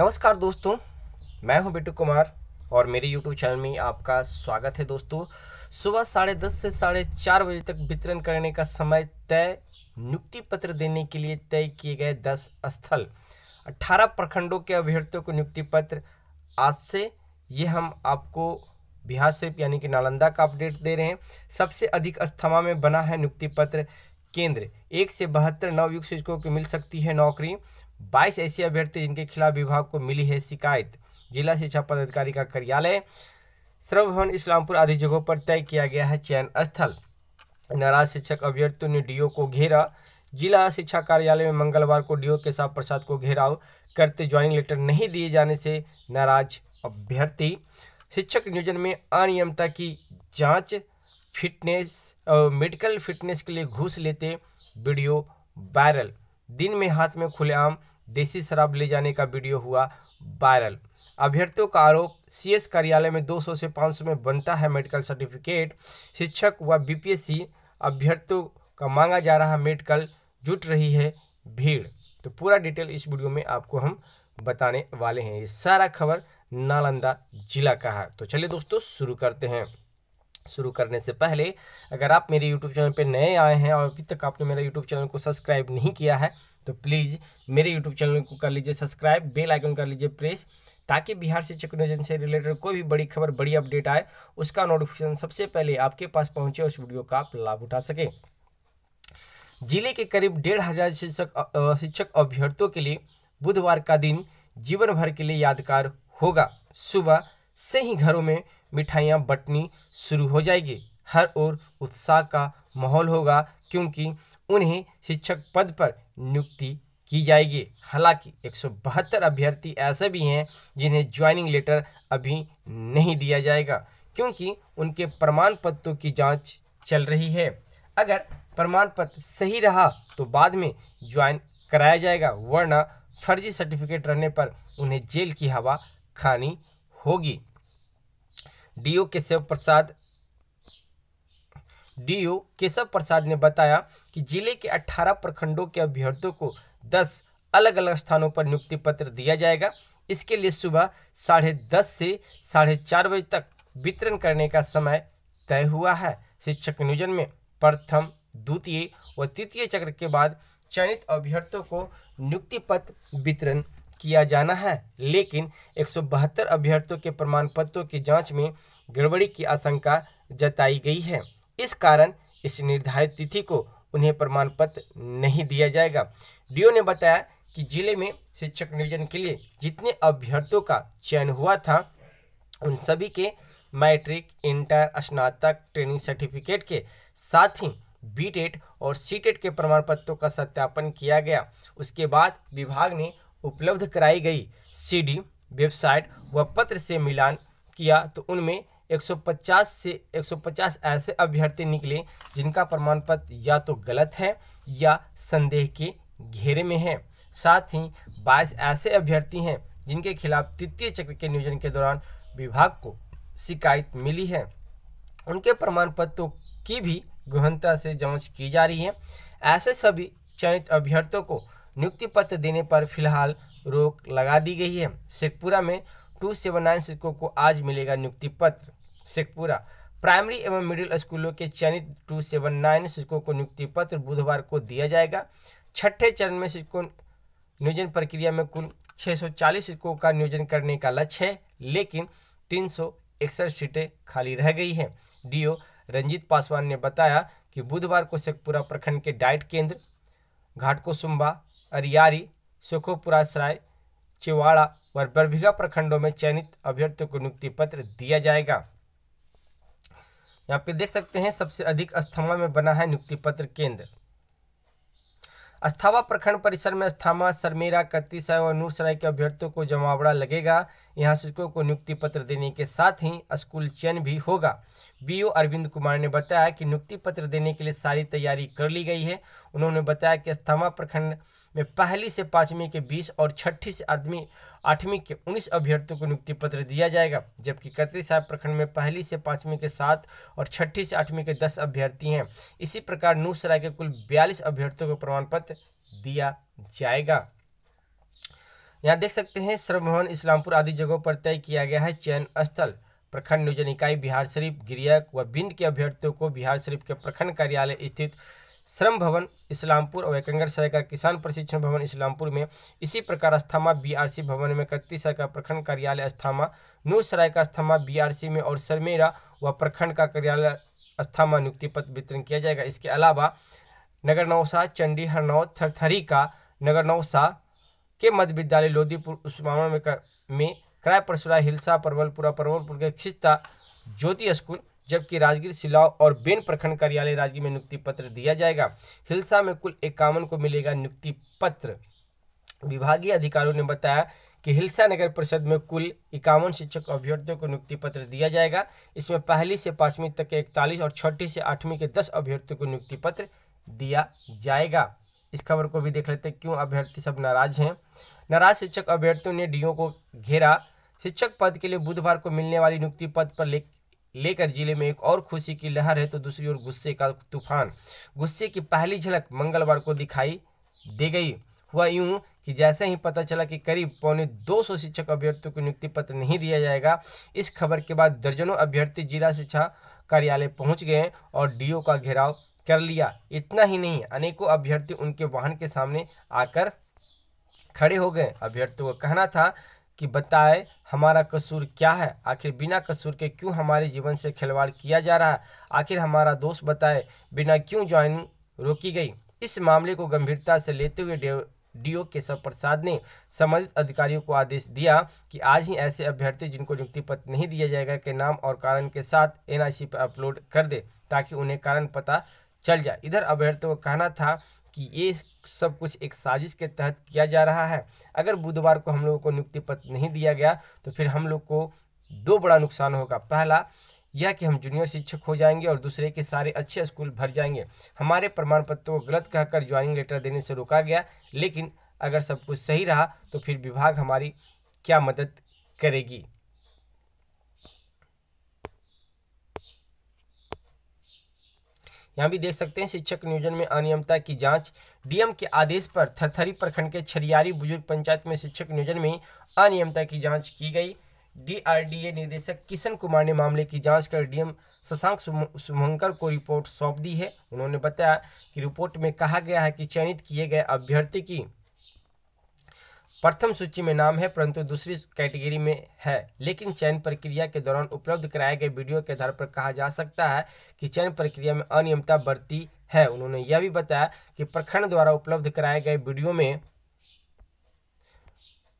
नमस्कार दोस्तों मैं हूं बिट्टू कुमार और मेरे यूट्यूब चैनल में आपका स्वागत है दोस्तों सुबह साढ़े दस से साढ़े चार बजे तक वितरण करने का समय तय नियुक्ति पत्र देने के लिए तय किए गए दस स्थल अट्ठारह प्रखंडों के अभ्यर्थियों को नियुक्ति पत्र आज से ये हम आपको बिहार से यानी कि नालंदा का अपडेट दे रहे हैं सबसे अधिक अस्थमा में बना है नियुक्ति पत्र केंद्र एक से बहत्तर नवयुक्त शिक्षकों की मिल सकती है नौकरी बाईस ऐसे अभ्यर्थी जिनके खिलाफ विभाग को मिली है शिकायत जिला शिक्षा पदाधिकारी का कार्यालय श्रम भवन इस्लामपुर आदि जगहों पर तय किया गया है चयन स्थल नाराज शिक्षक अभ्यर्थियों ने डीओ को घेरा जिला शिक्षा कार्यालय में मंगलवार को डीओ के साथ प्रसाद को घेराव करते ज्वाइनिंग लेटर नहीं दिए जाने से नाराज अभ्यर्थी शिक्षक नियोजन में अनियमितता की जांच फिटनेस मेडिकल फिटनेस के लिए घूस लेते वीडियो वायरल दिन में हाथ में खुलेआम देसी शराब ले जाने का वीडियो हुआ वायरल अभ्यर्थियों का आरोप सीएस कार्यालय में 200 से 500 में बनता है मेडिकल सर्टिफिकेट शिक्षक व बीपीएससी अभ्यर्थियों का मांगा जा रहा मेडिकल जुट रही है भीड़ तो पूरा डिटेल इस वीडियो में आपको हम बताने वाले हैं ये सारा खबर नालंदा जिला का है तो चलिए दोस्तों शुरू करते हैं शुरू करने से पहले अगर आप मेरे YouTube चैनल पर नए आए हैं और अभी तक आपने मेरा YouTube चैनल को सब्सक्राइब नहीं किया है तो प्लीज़ मेरे YouTube चैनल को कर लीजिए सब्सक्राइब बेल आइकन कर लीजिए प्रेस ताकि बिहार शिक्षक नियोजन से रिलेटेड कोई भी बड़ी खबर बड़ी अपडेट आए उसका नोटिफिकेशन सबसे पहले आपके पास पहुँचे उस वीडियो का आप लाभ उठा सकें जिले के करीब डेढ़ हज़ार शिक्षक शिक्षक अभ्यर्थियों के लिए बुधवार का दिन जीवन भर के लिए यादगार होगा सुबह से ही घरों में मिठाइयाँ बटनी शुरू हो जाएगी हर ओर उत्साह का माहौल होगा क्योंकि उन्हें शिक्षक पद पर नियुक्ति की जाएगी हालांकि एक अभ्यर्थी ऐसे भी हैं जिन्हें ज्वाइनिंग लेटर अभी नहीं दिया जाएगा क्योंकि उनके प्रमाण पत्रों की जांच चल रही है अगर प्रमाण पत्र सही रहा तो बाद में ज्वाइन कराया जाएगा वरना फर्जी सर्टिफिकेट रहने पर उन्हें जेल की हवा खानी होगी डीओ केशव प्रसाद डीओ केशव प्रसाद ने बताया कि जिले के 18 प्रखंडों के अभ्यर्थियों को 10 अलग अलग स्थानों पर नियुक्ति पत्र दिया जाएगा इसके लिए सुबह साढ़े दस से साढ़े चार बजे तक वितरण करने का समय तय हुआ है शिक्षक नियोजन में प्रथम द्वितीय व तृतीय चक्र के बाद चयनित अभ्यर्थियों को नियुक्ति पत्र वितरण किया जाना है लेकिन एक अभ्यर्थियों के प्रमाण पत्रों की जाँच में गड़बड़ी की आशंका जताई गई है इस कारण इस निर्धारित तिथि को उन्हें प्रमाण पत्र नहीं दिया जाएगा डीओ ने बताया कि जिले में शिक्षक नियोजन के लिए जितने अभ्यर्थियों का चयन हुआ था उन सभी के मैट्रिक इंटर स्नातक ट्रेनिंग सर्टिफिकेट के साथ ही बीटेट और सीटेट के प्रमाण पत्रों का सत्यापन किया गया उसके बाद विभाग ने उपलब्ध कराई गई सीडी वेबसाइट व पत्र से मिलान किया तो उनमें 150 से 150 ऐसे अभ्यर्थी निकले जिनका प्रमाण पत्र या तो गलत है या संदेह के घेरे में है साथ ही 22 ऐसे अभ्यर्थी हैं जिनके खिलाफ तृतीय चक्र के नियोजन के दौरान विभाग को शिकायत मिली है उनके प्रमाण पत्रों की भी गहनता से जांच की जा रही है ऐसे सभी चयनित अभ्यर्थियों को नियुक्ति पत्र देने पर फिलहाल रोक लगा दी गई है शेखपुरा में टू सेवन नाइन शिक्षकों को आज मिलेगा नियुक्ति पत्र शेखपुरा प्राइमरी एवं मिडिल स्कूलों के चयनित टू सेवन नाइन शिक्षकों को नियुक्ति पत्र बुधवार को दिया जाएगा छठे चरण में शिक्षकों नियोजन प्रक्रिया में कुल 640 शिक्षकों का नियोजन करने का लक्ष्य है लेकिन तीन सीटें खाली रह गई हैं डीओ रंजीत पासवान ने बताया कि बुधवार को शेखपुरा प्रखंड के डाइट केंद्र घाटकोसुम्बा अरियारी सुखोपुरासराय चिवाड़ा और बरबीघा प्रखंडों में चयनित अभ्यर्थियों को नियुक्ति पत्र दिया जाएगा यहाँ पे देख सकते हैं सबसे अधिक अस्थमा में बना है नियुक्ति पत्र केंद्र अस्थावा प्रखंड परिसर में अस्थामा सरमेरा कत्तीसराय और नूरसराय के अभ्यर्थियों को जमावड़ा लगेगा यहाँ शिक्षकों को नियुक्ति पत्र देने के साथ ही स्कूल चयन भी होगा बीओ अरविंद कुमार ने बताया कि नियुक्ति पत्र देने के लिए सारी तैयारी कर ली गई है उन्होंने बताया कि अस्थामा प्रखंड में पहली से पांचवी के बीस और छठी से आठवीं आठवीं के उन्नीस अभ्यर्थियों को नियुक्ति पत्र दिया जाएगा जबकि कतरी साहब प्रखंड में पहली से पांचवी के सात और छठी से आठवीं के दस अभ्यर्थी हैं इसी प्रकार नूसराय के कुल बयालीस अभ्यर्थियों को प्रमाण पत्र दिया जाएगा यहाँ देख सकते हैं सर्वभवन इस्लामपुर आदि जगहों पर तय किया गया है चयन स्थल प्रखंड नियोजन इकाई बिहार शरीफ गिरियक व बिंद के अभ्यर्थियों को बिहार शरीफ के प्रखंड कार्यालय स्थित श्रम भवन इस्लामपुर और एकंगर सराय का किसान प्रशिक्षण भवन इस्लामपुर में इसी प्रकार अस्थामा बीआरसी भवन में सराय का प्रखंड कार्यालय अस्थामा सराय का अस्थामा बीआरसी में और सरमेरा व प्रखंड का कार्यालय अस्थामा नियुक्ति पत्र वितरण किया जाएगा इसके अलावा नगर नौसा चंडी हरनौ थरथरी का नगर नौसा के मध्य विद्यालय लोधीपुर उस्मावा में, कर, में किराए परसुरा हिलसा परवलपुरा परवलपुर के खिस्ता ज्योति स्कूल जबकि राजगीर सिलाव और बेन प्रखंड कार्यालय राजगीर में नियुक्ति पत्र दिया जाएगा हिलसा में कुल इक्यावन को मिलेगा नियुक्ति पत्र विभागीय अधिकारियों ने बताया कि हिलसा नगर परिषद में कुल इक्यावन शिक्षक अभ्यर्थियों को नियुक्ति पत्र दिया जाएगा इसमें पहली से पांचवीं तक के इकतालीस और छठी से आठवीं के दस अभ्यर्थियों को नियुक्ति पत्र दिया जाएगा इस खबर को भी देख लेते हैं क्यों अभ्यर्थी सब नाराज हैं नाराज शिक्षक अभ्यर्थियों ने डीओ को घेरा शिक्षक पद के लिए बुधवार को मिलने वाली नियुक्ति पद पर लेख लेकर जिले में एक और खुशी की लहर है तो दूसरी ओर गुस्से का तूफान गुस्से की पहली झलक मंगलवार को दिखाई दे गई हुआ यूं कि जैसे ही पता चला कि करीब पौने 200 शिक्षक अभ्यर्थियों को नियुक्ति पत्र नहीं दिया जाएगा इस खबर के बाद दर्जनों अभ्यर्थी जिला शिक्षा कार्यालय पहुंच गए और डीओ का घेराव कर लिया इतना ही नहीं अनेकों अभ्यर्थी उनके वाहन के सामने आकर खड़े हो गए अभ्यर्थियों का कहना था कि बताए हमारा कसूर क्या है आखिर बिना कसूर के क्यों हमारे जीवन से खिलवाड़ किया जा रहा है आखिर हमारा दोस्त बताए बिना क्यों ज्वाइनिंग रोकी गई इस मामले को गंभीरता से लेते हुए डीओ केशव प्रसाद ने संबंधित अधिकारियों को आदेश दिया कि आज ही ऐसे अभ्यर्थी जिनको नियुक्ति पत्र नहीं दिया जाएगा के नाम और कारण के साथ एनआईसी पर अपलोड कर दे ताकि उन्हें कारण पता चल जाए इधर अभ्यर्थियों का कहना था कि ये सब कुछ एक साजिश के तहत किया जा रहा है अगर बुधवार को हम लोगों को नियुक्ति पत्र नहीं दिया गया तो फिर हम लोग को दो बड़ा नुकसान होगा पहला यह कि हम जूनियर शिक्षक हो जाएंगे और दूसरे के सारे अच्छे स्कूल भर जाएंगे हमारे प्रमाण पत्रों को गलत कहकर ज्वाइनिंग लेटर देने से रोका गया लेकिन अगर सब कुछ सही रहा तो फिर विभाग हमारी क्या मदद करेगी यहाँ भी देख सकते हैं शिक्षक नियोजन में अनियमितता की जांच डीएम के आदेश पर थरथरी प्रखंड के छरियारी बुजुर्ग पंचायत में शिक्षक नियोजन में अनियमितता की जाँच की गई डीआरडीए निदेशक किशन कुमार ने मामले की जांच कर डीएम शशांक शुभंकर को रिपोर्ट सौंप दी है उन्होंने बताया कि रिपोर्ट में कहा गया है कि चयनित किए गए अभ्यर्थी की प्रथम सूची में नाम है परंतु दूसरी कैटेगरी में है लेकिन चयन प्रक्रिया के दौरान उपलब्ध कराए गए वीडियो के आधार पर कहा जा सकता है कि चयन प्रक्रिया में अनियमितता बढ़ती है उन्होंने यह भी बताया कि प्रखंड द्वारा उपलब्ध कराए गए वीडियो में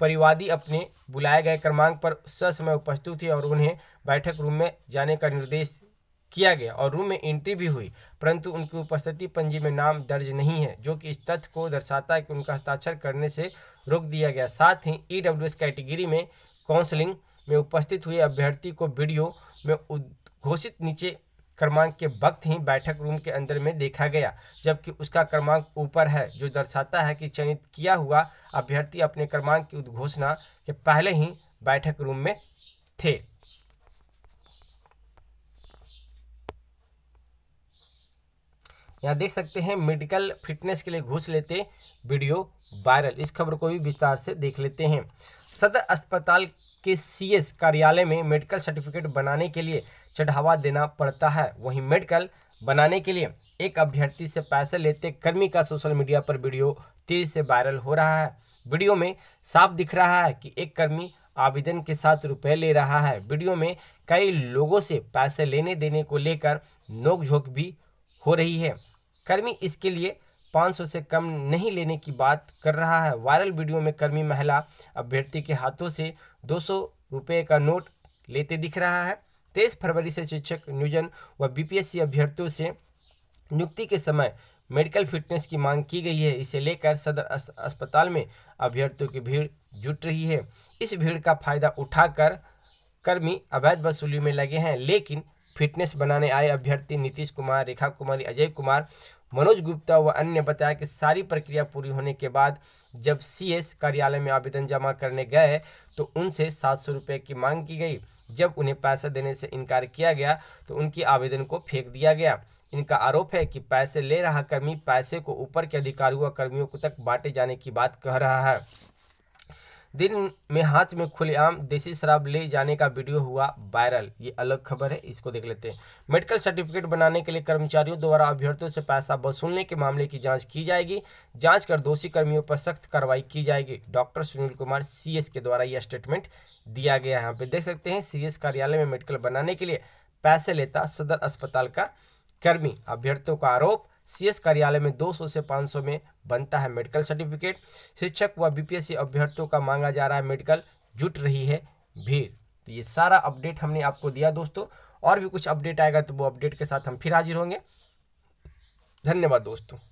परिवादी अपने बुलाए गए क्रमांक पर ससमय उपस्थित थे और उन्हें बैठक रूम में जाने का निर्देश किया गया और रूम में एंट्री भी हुई परंतु उनकी उपस्थिति पंजी में नाम दर्ज नहीं है जो कि इस तथ्य को दर्शाता है कि उनका हस्ताक्षर करने से रोक दिया गया साथ ही ई e कैटेगरी में काउंसलिंग में उपस्थित हुए अभ्यर्थी को वीडियो में उद्घोषित नीचे क्रमांक के वक्त ही बैठक रूम के अंदर में देखा गया जबकि उसका क्रमांक ऊपर है जो दर्शाता है कि चयनित किया हुआ अभ्यर्थी अपने क्रमांक की उद्घोषणा के पहले ही बैठक रूम में थे यहाँ देख सकते हैं मेडिकल फिटनेस के लिए घूस लेते वीडियो वायरल इस खबर को भी विस्तार से देख लेते हैं सदर अस्पताल के सीएस कार्यालय में मेडिकल सर्टिफिकेट बनाने के लिए चढ़ावा देना पड़ता है वहीं मेडिकल बनाने के लिए एक अभ्यर्थी से पैसे लेते कर्मी का सोशल मीडिया पर वीडियो तेजी से वायरल हो रहा है वीडियो में साफ दिख रहा है कि एक कर्मी आवेदन के साथ रुपए ले रहा है वीडियो में कई लोगों से पैसे लेने देने को लेकर नोकझोंक भी हो रही है कर्मी इसके लिए 500 से कम नहीं लेने की बात कर रहा है वायरल वीडियो में कर्मी महिला अभ्यर्थी के हाथों से दो सौ का नोट लेते दिख रहा है तेईस फरवरी से शिक्षक नियोजन व बीपीएससी अभ्यर्थियों से नियुक्ति के समय मेडिकल फिटनेस की मांग की गई है इसे लेकर सदर अस्पताल में अभ्यर्थियों की भीड़ जुट रही है इस भीड़ का फायदा उठाकर कर्मी अवैध वसूली में लगे हैं लेकिन फिटनेस बनाने आए अभ्यर्थी नीतीश कुमार रेखा कुमारी अजय कुमार मनोज गुप्ता व अन्य ने बताया कि सारी प्रक्रिया पूरी होने के बाद जब सीएस कार्यालय में आवेदन जमा करने गए तो उनसे सात सौ रुपये की मांग की गई जब उन्हें पैसा देने से इनकार किया गया तो उनके आवेदन को फेंक दिया गया इनका आरोप है कि पैसे ले रहा कर्मी पैसे को ऊपर के अधिकारियों व कर्मियों को तक बांटे जाने की बात कह रहा है दिन में हाथ में खुलेआम देसी शराब ले जाने का वीडियो हुआ वायरल ये अलग खबर है इसको देख लेते हैं मेडिकल सर्टिफिकेट बनाने के लिए कर्मचारियों द्वारा अभ्यर्थियों से पैसा वसूलने के मामले की जांच की जाएगी जांच कर दोषी कर्मियों पर सख्त कार्रवाई की जाएगी डॉक्टर सुनील कुमार सी के द्वारा यह स्टेटमेंट दिया गया है यहाँ पे देख सकते हैं सी कार्यालय में मेडिकल बनाने के लिए पैसे लेता सदर अस्पताल का कर्मी अभ्यर्थियों का आरोप सीएस कार्यालय में 200 से 500 में बनता है मेडिकल सर्टिफिकेट शिक्षक व बीपीएससी अभ्यर्थियों का मांगा जा रहा है मेडिकल जुट रही है भीड़ तो ये सारा अपडेट हमने आपको दिया दोस्तों और भी कुछ अपडेट आएगा तो वो अपडेट के साथ हम फिर हाजिर होंगे धन्यवाद दोस्तों